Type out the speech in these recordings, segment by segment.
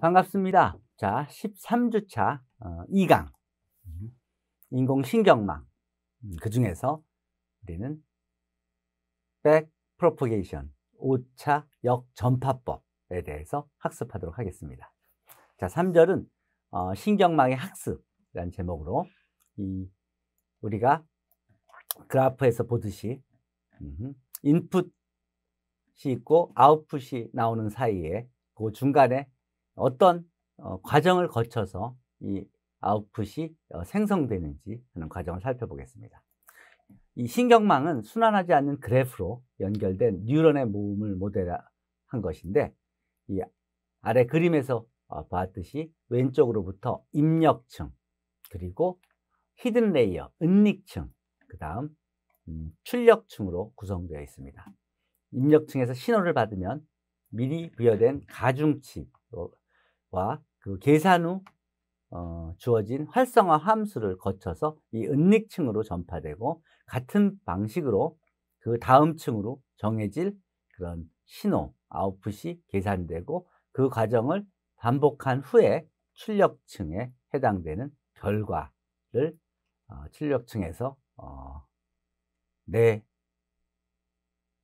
반갑습니다. 자, 13주차 2강 어, 음, 인공신경망 음, 그 중에서 우리는 백 프로포게이션 5차 역전파법에 대해서 학습하도록 하겠습니다. 자, 3절은 어, 신경망의 학습이라는 제목으로 이 우리가 그래프에서 보듯이 음흠, 인풋이 있고 아웃풋이 나오는 사이에 그 중간에 어떤 어, 과정을 거쳐서 이 아웃풋이 어, 생성되는지 하는 과정을 살펴보겠습니다. 이 신경망은 순환하지 않는 그래프로 연결된 뉴런의 모음을 모델한 것인데 이 아래 그림에서 어, 봤듯이 왼쪽으로부터 입력층 그리고 히든 레이어, 은닉층, 그 다음 음, 출력층으로 구성되어 있습니다. 입력층에서 신호를 받으면 미리 부여된 가중치, 그 계산 후 어, 주어진 활성화 함수를 거쳐서 이 은닉층으로 전파되고 같은 방식으로 그 다음 층으로 정해질 그런 신호 아웃풋이 계산되고 그 과정을 반복한 후에 출력층에 해당되는 결과를 어, 출력층에서 어, 내,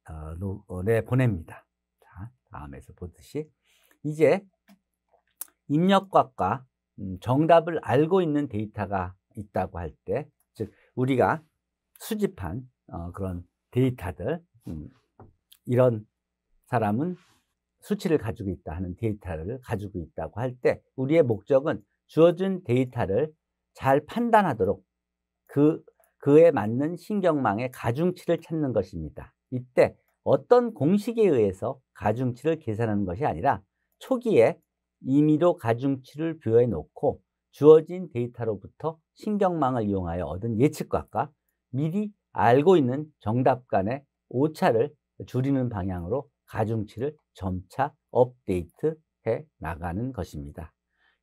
어, 노, 어, 내 보냅니다. 자, 다음에서 보듯이 이제 입력값과 음, 정답을 알고 있는 데이터가 있다고 할 때, 즉 우리가 수집한 어, 그런 데이터들, 음, 이런 사람은 수치를 가지고 있다 하는 데이터를 가지고 있다고 할 때 우리의 목적은 주어진 데이터를 잘 판단하도록 그, 그에 맞는 신경망의 가중치를 찾는 것입니다. 이때 어떤 공식에 의해서 가중치를 계산하는 것이 아니라 초기에 임의로 가중치를 부여해 놓고 주어진 데이터로부터 신경망을 이용하여 얻은 예측과가 미리 알고 있는 정답 간의 오차를 줄이는 방향으로 가중치를 점차 업데이트해 나가는 것입니다.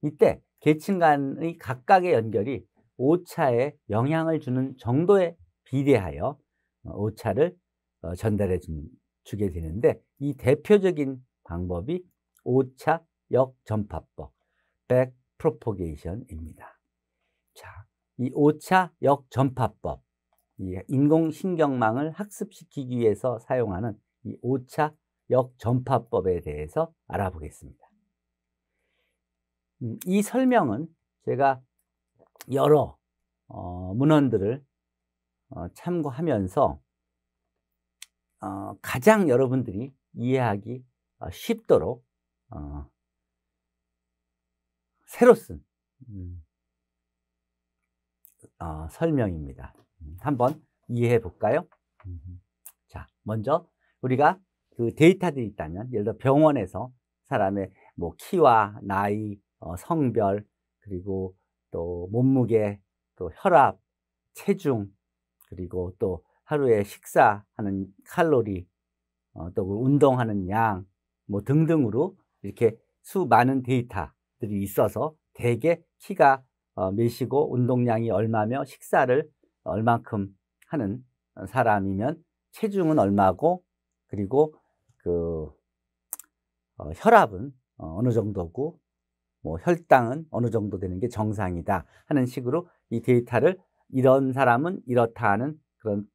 이때 계층 간의 각각의 연결이 오차에 영향을 주는 정도에 비례하여 어, 오차를 어, 전달해 주게 되는데 이 대표적인 방법이 오차 역전파법, 백프로포게이션입니다. 자, 이 5차 역전파법, 이 인공신경망을 학습시키기 위해서 사용하는 이 5차 역전파법에 대해서 알아보겠습니다. 음, 이 설명은 제가 여러 어, 문헌들을 어, 참고하면서 어, 가장 여러분들이 이해하기 어, 쉽도록 어, 새로 쓴 음, 어, 설명입니다. 음, 한번 이해해 볼까요? 음, 자, 먼저 우리가 그 데이터들이 있다면 예를 들어 병원에서 사람의 뭐 키와 나이, 어, 성별, 그리고 또 몸무게, 또 혈압, 체중, 그리고 또 하루에 식사하는 칼로리, 어, 또 운동하는 양, 뭐 등등으로 이렇게 수많은 데이터 것들이 있어서 대개 키가 어, 몇이고 운동량이 얼마며 식사를 얼만큼 하는 사람이면 체중은 얼마고 그리고 그 어, 혈압은 어, 어느 정도고 뭐 혈당은 어느 정도 되는 게 정상이다 하는 식으로 이 데이터를 이런 사람은 이렇다 하는 그런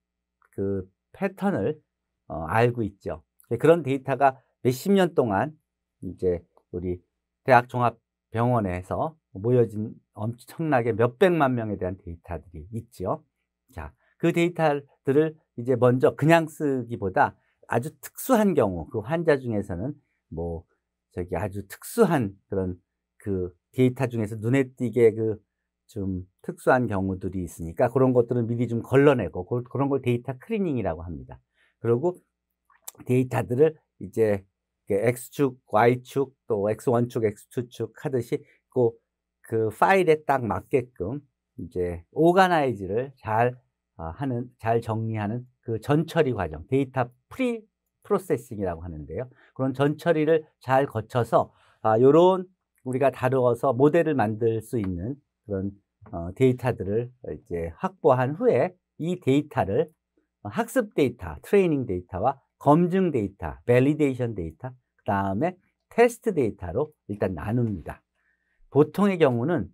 그 패턴을 어, 알고 있죠. 그런 데이터가 몇 십 년 동안 이제 우리 대학 종합 병원에서 모여진 엄청나게 몇백만 명에 대한 데이터들이 있죠 자, 그 데이터들을 이제 먼저 그냥 쓰기보다 아주 특수한 경우, 그 환자 중에서는 뭐, 저기 아주 특수한 그런 그 데이터 중에서 눈에 띄게 그 좀 특수한 경우들이 있으니까 그런 것들은 미리 좀 걸러내고 그런 걸 데이터 클리닝이라고 합니다. 그리고 데이터들을 이제 그 X축, Y축, 또 X1축, X2축 하듯이 그, 그 파일에 딱 맞게끔 이제 오가나이즈를 잘 어, 하는, 잘 정리하는 그 전처리 과정, 데이터 프리 프로세싱이라고 하는데요. 그런 전처리를 잘 거쳐서 아, 요런 우리가 다루어서 모델을 만들 수 있는 그런 어, 데이터들을 이제 확보한 후에 이 데이터를 학습 데이터, 트레이닝 데이터와 검증 데이터, 밸리데이션 데이터, 그 다음에 테스트 데이터로 일단 나눕니다. 보통의 경우는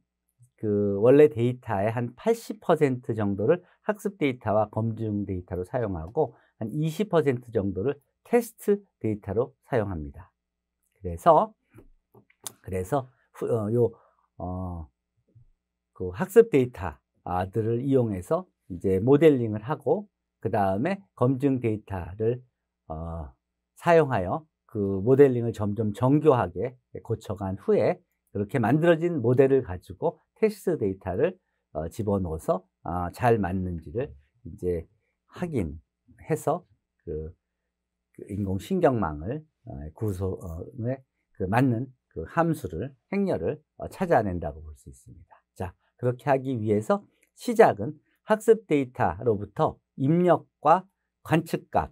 그 원래 데이터의 한 80% 정도를 학습 데이터와 검증 데이터로 사용하고 한 20% 정도를 테스트 데이터로 사용합니다. 그래서 그래서 후, 어, 요 어, 그 학습 데이터들을 이용해서 이제 모델링을 하고 그 다음에 검증 데이터를 어, 사용하여 그 모델링을 점점 정교하게 고쳐간 후에 그렇게 만들어진 모델을 가지고 테스트 데이터를 어, 집어넣어서 아, 잘 맞는지를 이제 확인해서 그, 그 인공신경망을 어, 구성에 그 맞는 그 함수를 행렬을 어, 찾아낸다고 볼 수 있습니다. 자 그렇게 하기 위해서 시작은 학습 데이터로부터 입력과 관측값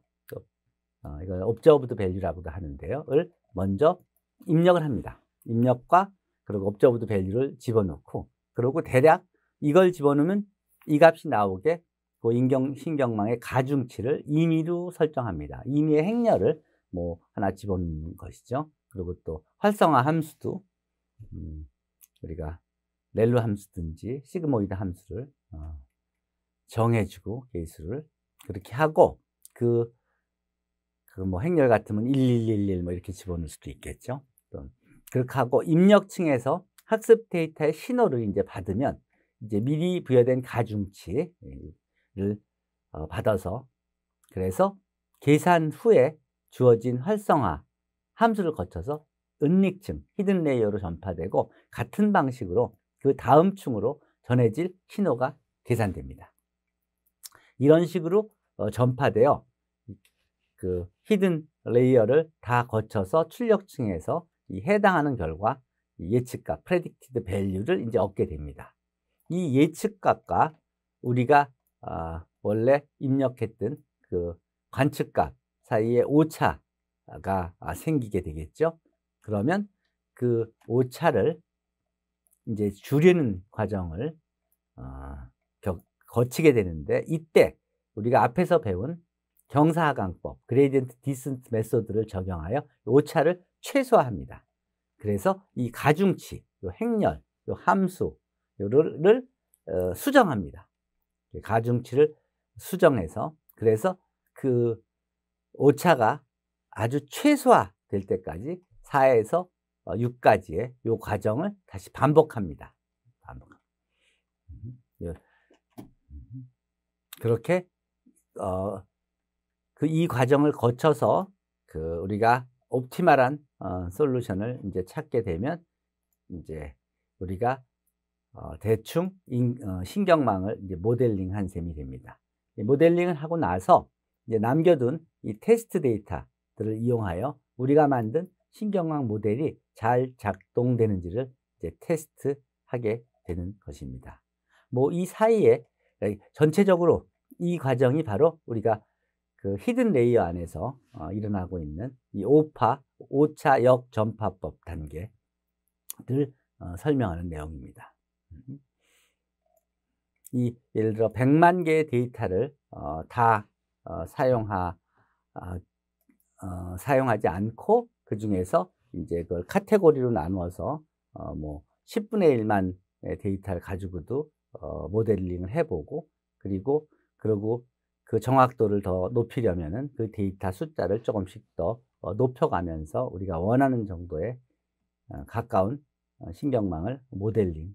어, 이거 업저브드 밸류라고도 하는데요. 을 먼저 입력을 합니다. 입력과 그리고 업저브드 밸류를 집어넣고 그리고 대략 이걸 집어넣으면 이 값이 나오게 그 인경 신경망의 가중치를 임의로 설정합니다. 임의의 행렬을 뭐 하나 집어넣는 것이죠. 그리고 또 활성화 함수도 음, 우리가 렐루 함수든지 시그모이드 함수를 어, 정해주고 개수를 그렇게 하고 그 그뭐 행렬 같으면 1111 뭐 이렇게 집어넣을 수도 있겠죠. 그렇게 하고 입력층에서 학습 데이터의 신호를 이제 받으면 이제 미리 부여된 가중치를 어, 받아서 그래서 계산 후에 주어진 활성화 함수를 거쳐서 은닉층, 히든 레이어로 전파되고 같은 방식으로 그 다음 층으로 전해질 신호가 계산됩니다. 이런 식으로 어, 전파되어 그 히든 레이어를 다 거쳐서 출력층에서 이 해당하는 결과 예측값, p r e d i c t e value를 이제 얻게 됩니다. 이 예측값과 우리가 어, 원래 입력했던 그 관측값 사이에 오차가 생기게 되겠죠. 그러면 그 오차를 이제 줄이는 과정을 어, 거치게 되는데 이때 우리가 앞에서 배운 경사강법 그레디언트 디슨트 메소드를 적용하여 오차를 최소화합니다. 그래서 이 가중치, 요 행렬, 요 함수, 요를 어, 수정합니다. 그 가중치를 수정해서 그래서 그 오차가 아주 최소화 될 때까지 4에서 6까지의 어, 요 과정을 다시 반복합니다. 반복합니다. 음, 음, 그렇게 어, 그이 과정을 거쳐서 그 우리가 옵티말한 어, 솔루션을 이제 찾게 되면 이제 우리가 어, 대충 인, 어, 신경망을 이제 모델링한 셈이 됩니다. 모델링을 하고 나서 이제 남겨둔 이 테스트 데이터들을 이용하여 우리가 만든 신경망 모델이 잘 작동되는지를 이제 테스트하게 되는 것입니다. 뭐 이 사이에 전체적으로 이 과정이 바로 우리가 그 히든 레이어 안에서 어, 일어나고 있는 이 오파, 오차 역 전파법 단계를 어, 설명하는 내용입니다. 음. 이 예를 들어 100만 개의 데이터를 어, 다 어, 사용하 어, 어, 사용하지 않고 그 중에서 이제 그걸 카테고리로 나누어서 어, 뭐 10분의 1만 데이터를 가지고도 어, 모델링을 해보고 그리고 그러고 그 정확도를 더 높이려면은 그 데이터 숫자를 조금씩 더 어, 높여가면서 우리가 원하는 정도의 어, 가까운 어, 신경망을 모델링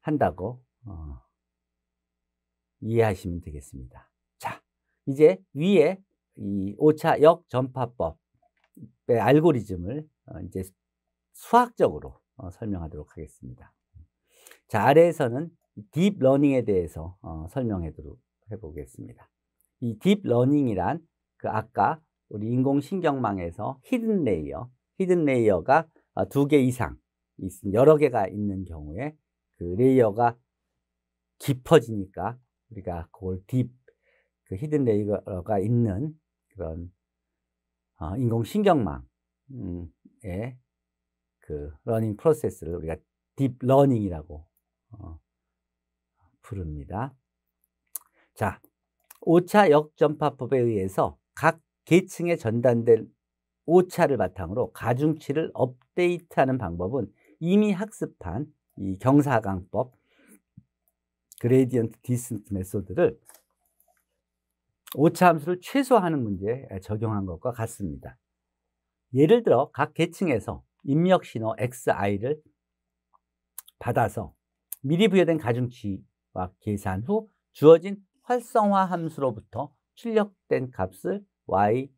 한다고 이해하시면 되겠습니다. 자, 이제 위에 이 5차 역전파법의 알고리즘을 이제 수학적으로 설명하도록 하겠습니다. 자, 아래에서는 딥러닝에 대해서 설명해 보겠습니다. 이 딥러닝이란 그 아까 우리 인공신경망에서 히든 레이어, 히든 레이어가 두 개 이상, 여러 개가 있는 경우에 그 레이어가 깊어지니까 우리가 그걸 딥, 그 히든 레이어가 있는 그런 어, 인공신경망의 음, 그 러닝 프로세스를 우리가 딥러닝이라고 어, 부릅니다. 자, 5차 역전파법에 의해서 각 계층에 전단된 5차를 바탕으로 가중치를 업데이트하는 방법은 이미 학습한 이 경사강법 그레디언트 디스트 메소드를 5차 함수를 최소화하는 문제에 적용한 것과 같습니다. 예를 들어 각 계층에서 입력 신호 xi를 받아서 미리 부여된 가중치와 계산 후 주어진 활성화 함수로부터 출력된 값을 yi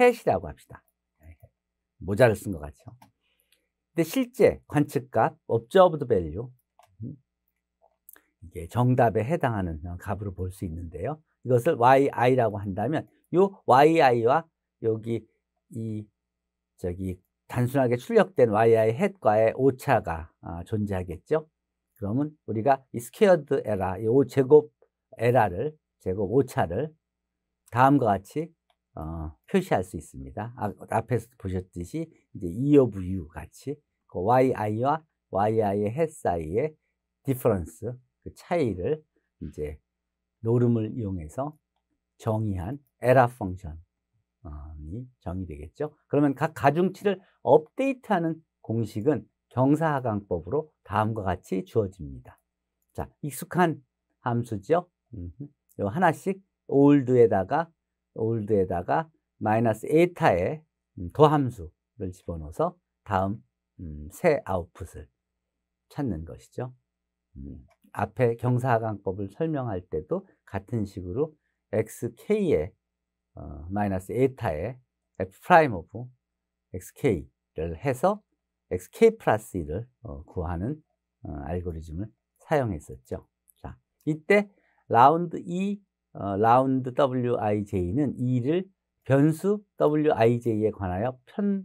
해이라고 합시다. 모자를 쓴 것 같죠. 근데 실제 관측값, observed value 음, 이게 정답에 해당하는 값으로 볼 수 있는데요. 이것을 yi라고 한다면 이 yi와 여기 이 저기 단순하게 출력된 yi 햇과의 오차가 아, 존재하겠죠. 그러면 우리가 이 스퀘어드 에라, 이제곱 에라를 제곱 오차를 다음과 같이 어, 표시할 수 있습니다. 아, 앞에서 보셨듯이 이제 E of U 같이 그 YI와 YI의 해 사이의 디퍼런스 그 차이를 이제 노름을 이용해서 정의한 에라 펑션이 정의되겠죠. 그러면 각 가중치를 업데이트하는 공식은 경사하강법으로 다음과 같이 주어집니다. 자, 익숙한 함수죠. 요 하나씩 올드에다가 올드에다가 마이너스 에타의 도함수를 음, 집어넣어서 다음 음, 새 아웃풋을 찾는 것이죠. 음, 앞에 경사하강법을 설명할 때도 같은 식으로 xk의 어, 마이너스 에타의 f 프라임 오브 xk를 해서 xk 플러스 1을 어, 구하는 어, 알고리즘을 사용했었죠. 자, 이때 라운드 E, 어, 라운드 WIJ는 E를 변수 WIJ에 관하여 편,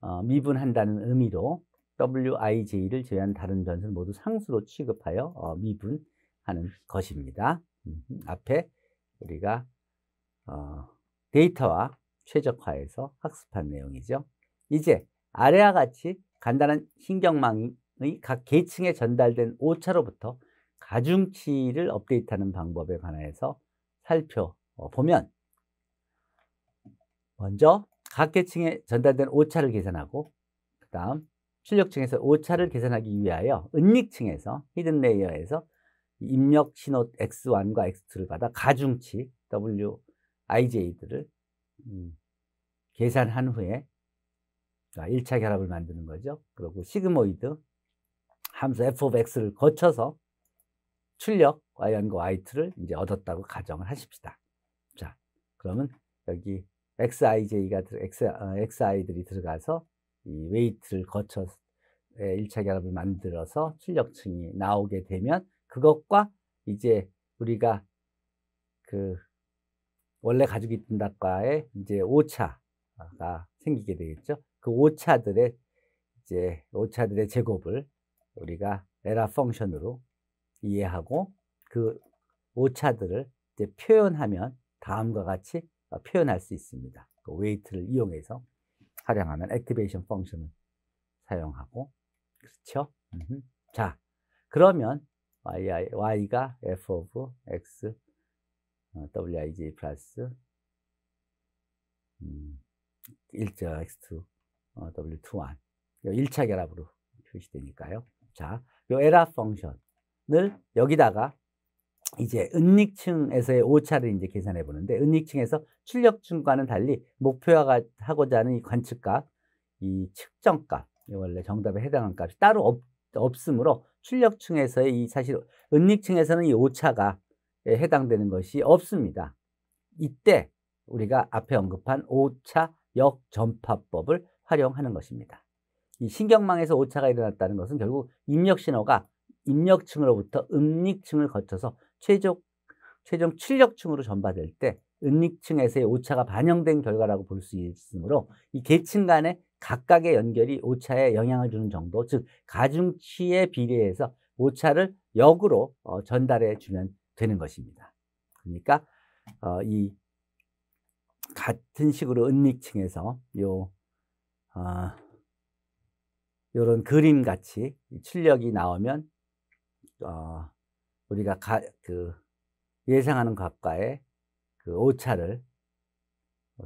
어, 미분한다는 의미로 WIJ를 제외한 다른 변수는 모두 상수로 취급하여 어, 미분하는 것입니다. 음, 앞에 우리가 어, 데이터와 최적화해서 학습한 내용이죠. 이제 아래와 같이 간단한 신경망의 각 계층에 전달된 오차로부터 가중치를 업데이트하는 방법에 관해서 살펴보면 어, 먼저 각 계층에 전달된 오차를 계산하고 그 다음 출력층에서 오차를 계산하기 위하여 은닉층에서 히든 레이어에서 입력 신호 X1과 X2를 받아 가중치 WIJ들을 음, 계산한 후에 1차 아, 결합을 만드는 거죠. 그리고 시그모이드 함수 f of x를 거쳐서 출력 y원과 y트를 그 이제 얻었다고 가정을 하십시다. 자, 그러면 여기 xij가 x, xi들이 들어가서 이 웨이트를 거쳐 예, 일차 결합을 만들어서 출력층이 나오게 되면 그것과 이제 우리가 그 원래 가지고 있던 닭과의 이제 오차가 생기게 되겠죠. 그 오차들의 이제 오차들의 제곱을 우리가 에라 펑션으로 이해하고 그 오차들을 이제 표현하면 다음과 같이 어, 표현할 수 있습니다. 그 웨이트를 이용해서 활용하면 액티베이션 펑션을 사용하고 그렇죠? 음흠. 자, 그러면 y, y가 f of x 어, wig 플러스 1자 x2 w2 1 1차 결합으로 표시되니까요. 자, 요 에라 펑션 을 여기다가 이제 은닉층에서의 오차를 이제 계산해 보는데 은닉층에서 출력층과는 달리 목표가 하고자 하는 이 관측값, 이 측정값, 원래 정답에 해당하는 값이 따로 없, 없으므로 출력층에서의 이 사실 은닉층에서는 이 오차가 해당되는 것이 없습니다. 이때 우리가 앞에 언급한 오차 역전파법을 활용하는 것입니다. 이 신경망에서 오차가 일어났다는 것은 결국 입력 신호가 입력층으로부터 음닉층을 거쳐서 최종, 최종 출력층으로 전파될 때음닉층에서의 오차가 반영된 결과라고 볼 수 있으므로 이 계층 간의 각각의 연결이 오차에 영향을 주는 정도, 즉 가중치에 비례해서 오차를 역으로 어, 전달해 주면 되는 것입니다. 그러니까 어, 이 같은 식으로 은닉층에서 요 어, 요런 그림 같이 출력이 나오면 어, 우리가 가, 그 예상하는 값과의 그 오차를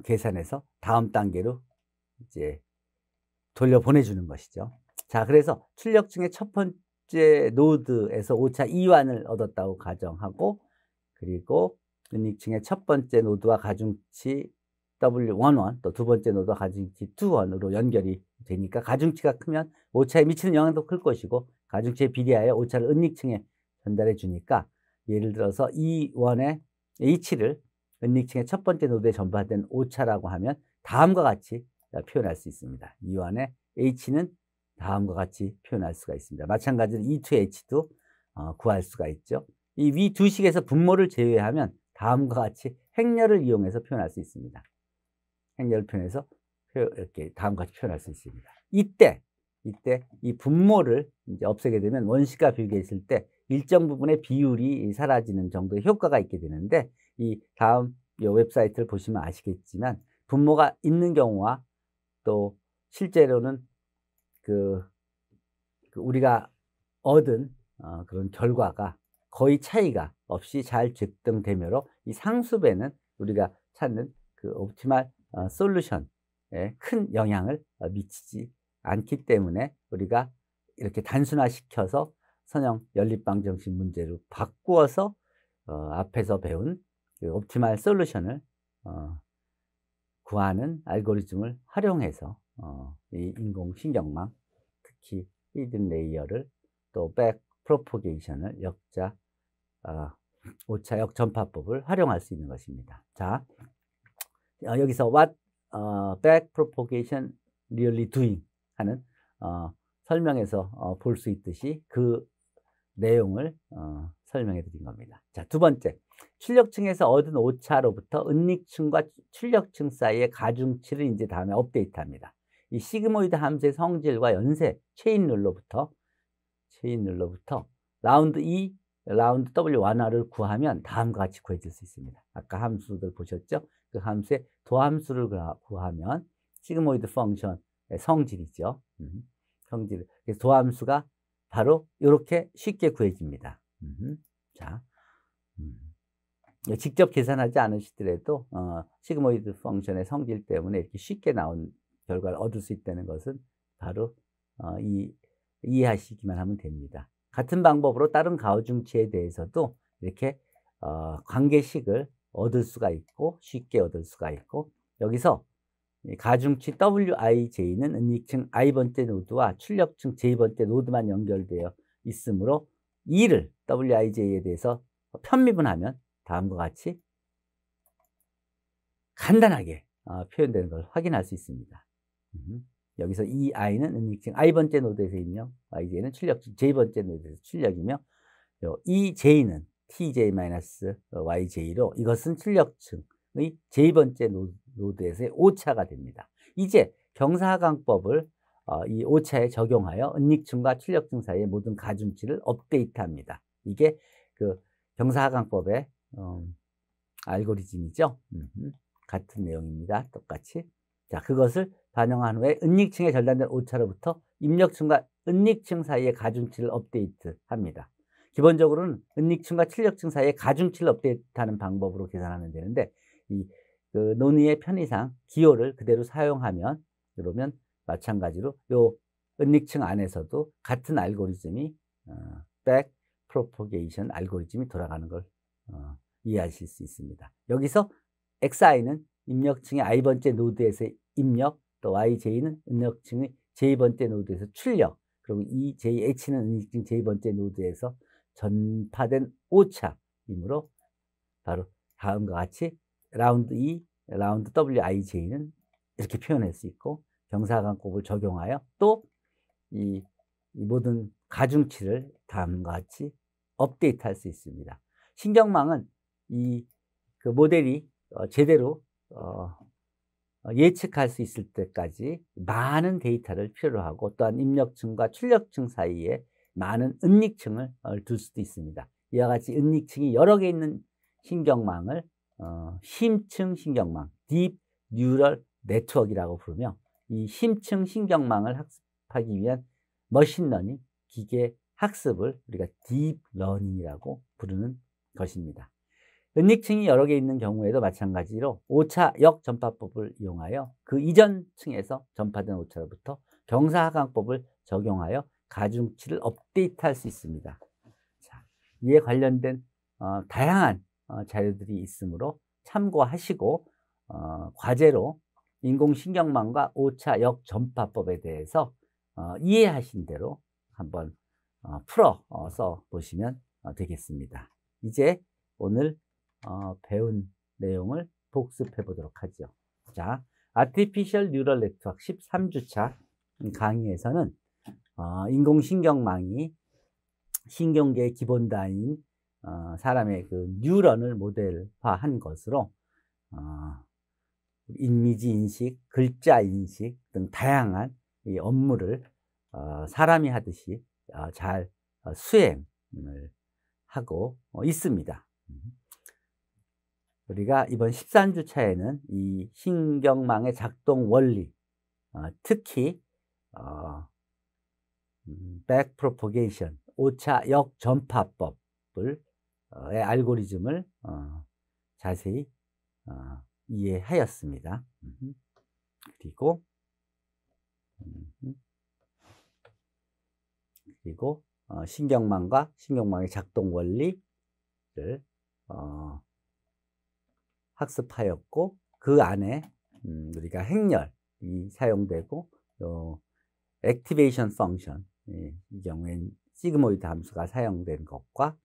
계산해서 다음 단계로 이제 돌려 보내주는 것이죠. 자, 그래서 출력 중에 첫 번째 노드에서 오차 2완을 얻었다고 가정하고, 그리고 유닉층의 첫 번째 노드와 가중치 W11, 또 두 번째 노드와 가중치 21으로 연결이 되니까 가중치가 크면 오차에 미치는 영향도 클 것이고, 가죽치 비례하여 오차를 은닉층에 전달해 주니까 예를 들어서 이원의 H를 은닉층의 첫 번째 노드에 전파된 오차라고 하면 다음과 같이 표현할 수 있습니다. 이원의 H는 다음과 같이 표현할 수가 있습니다. 마찬가지로 E2H도 어, 구할 수가 있죠. 이 위 두 식에서 분모를 제외하면 다음과 같이 행렬을 이용해서 표현할 수 있습니다. 행렬을 표현해서 이렇게 다음과 같이 표현할 수 있습니다. 이때 이때 이 분모를 이제 없애게 되면 원시가 비교에 있을 때 일정 부분의 비율이 사라지는 정도의 효과가 있게 되는데 이 다음 요 웹사이트를 보시면 아시겠지만 분모가 있는 경우와 또 실제로는 그, 그 우리가 얻은 어, 그런 결과가 거의 차이가 없이 잘 적등되므로 이 상수배는 우리가 찾는 그 옵티말 어, 솔루션에 큰 영향을 어, 미치지 않기 때문에 우리가 이렇게 단순화시켜서 선형 연립방 정식 문제로 바꾸어서 어, 앞에서 배운 그 옵티말 솔루션을 어, 구하는 알고리즘을 활용해서 어, 이 인공신경망 특히 히든 레이어를 또 백 프로포게이션을 역자 어, 오차 역전파법을 활용할 수 있는 것입니다. 자 어, 여기서 what 어, back propagation really doing 하는 어, 설명에서 어, 볼수 있듯이 그 내용을 어, 설명해 드린 겁니다. 자, 두 번째. 출력층에서 얻은 오차로부터 은닉층과 출력층 사이의 가중치를 이제 다음에 업데이트합니다. 이 시그모이드 함수의 성질과 연쇄 체인 룰로부터 체인 룰로부터 라운드 2, 라운드 W 완화를 구하면 다음과 같이 구해질 수 있습니다. 아까 함수들 보셨죠? 그 함수의 도함수를 구하면 시그모이드 펑션 예, 성질이죠. 음, 성질. 그래서 도함수가 바로 이렇게 쉽게 구해집니다. 음, 자, 음. 직접 계산하지 않으시더라도 어, 시그모이드 펑션의 성질 때문에 이렇게 쉽게 나온 결과를 얻을 수 있다는 것은 바로 어, 이, 이해하시기만 하면 됩니다. 같은 방법으로 다른 가오중치에 대해서도 이렇게 어, 관계식을 얻을 수가 있고 쉽게 얻을 수가 있고 여기서 예, 가중치 WIJ는 은닉층 i번째 노드와 출력층 j번째 노드만 연결되어 있으므로 2를 WIJ에 대해서 편미분하면 다음과 같이 간단하게 어, 표현되는 걸 확인할 수 있습니다. 여기서 이 i는 은닉층 i번째 노드에서 임명, ij는 출력층 j번째 노드에서 출력이며 이 e j는 tj-yj로 이것은 출력층의 j번째 노드에서의 오차가 됩니다. 이제 경사강법을 어, 이 오차에 적용하여 은닉층과 출력층 사이의 모든 가중치를 업데이트합니다. 이게 그경사강법의 어, 알고리즘이죠. 음흠. 같은 내용입니다. 똑같이. 자, 그것을 반영한 후에 은닉층의 절단된 오차로부터 입력층과 은닉층 사이의 가중치를 업데이트합니다. 기본적으로는 은닉층과 출력층 사이의 가중치를 업데이트하는 방법으로 계산하면 되는데 이그 논의의 편의상 기호를 그대로 사용하면 그러면 마찬가지로 요 은닉층 안에서도 같은 알고리즘이 어, 백 프로포게이션 알고리즘이 돌아가는 걸 어, 이해하실 수 있습니다. 여기서 xi는 입력층의 i번째 노드에서 입력, 또 yj는 입력층의 j번째 노드에서 출력, 그리고 ejh는 은닉층 j번째 노드에서 전파된 오차이므로 바로 다음과 같이 라운드 E, 라운드 WIJ는 이렇게 표현할 수 있고 경사강법을 적용하여 또이 이 모든 가중치를 다음과 같이 업데이트할 수 있습니다. 신경망은 이 그 모델이 어 제대로 어, 어 예측할 수 있을 때까지 많은 데이터를 필요로 하고 또한 입력층과 출력층 사이에 많은 은닉층을 어, 둘 수도 있습니다. 이와 같이 은닉층이 여러 개 있는 신경망을 어, 심층 신경망, deep neural n e t w o r k 이라고 부르며 이 심층 신경망을 학습하기 위한 머신러닝, 기계 학습을 우리가 deep e l a r n i n g 이라고 부르는 것입니다. 은닉층이 여러 개 있는 경우에도 마찬가지로 오차 역전파법을 이용하여 그 이전 층에서 전파된 오차로부터 경사하강법을 적용하여 가중치를 업데이트할 수 있습니다. 자, 이에 관련된 어, 다양한 어, 자료들이 있으므로 참고하시고 어, 과제로 인공신경망과 5차 역전파법에 대해서 어, 이해하신 대로 한번 어, 풀어서 보시면 어, 되겠습니다. 이제 오늘 어, 배운 내용을 복습해 보도록 하죠. 자, 아티피셜 뉴럴 네트워크 13주차 강의에서는 인공신경망이 신경계의 기본 단위인 어, 사람의 그 뉴런을 모델화한 것으로 어, 인미지 인식, 글자 인식 등 다양한 이 업무를 어, 사람이 하듯이 어, 잘 어, 수행을 하고 어, 있습니다. 음. 우리가 이번 13주 차에는 이 신경망의 작동 원리, 어, 특히 백프로포게이션, 어, 음, 오차역 전파법을 알고리즘을 어, 자세히 어, 이해하였습니다. 그리고 그리고 어, 신경망과 신경망의 작동 원리를 학습하였고 그 안에 음, 우리가 행렬이 사용되고 액티베이션 펑션 이 경우엔 시그모이드 함수가 사용된 것과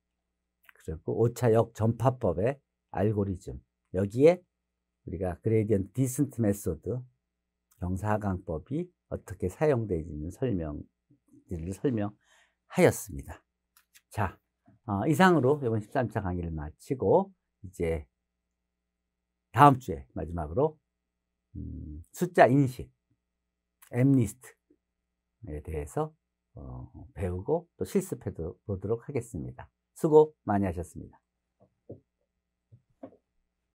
그리고 오차역 전파법의 알고리즘 여기에 우리가 그레디언트 이 디센트 메소드 경사강법이 어떻게 사용되는지 설명을 설명하였습니다. 자, 어, 이상으로 이번 13차 강의를 마치고 이제 다음 주에 마지막으로 음, 숫자 인식, 엠니스트에 대해서 어, 배우고 또 실습해 보도록 하겠습니다. 수고 많이 하셨습니다.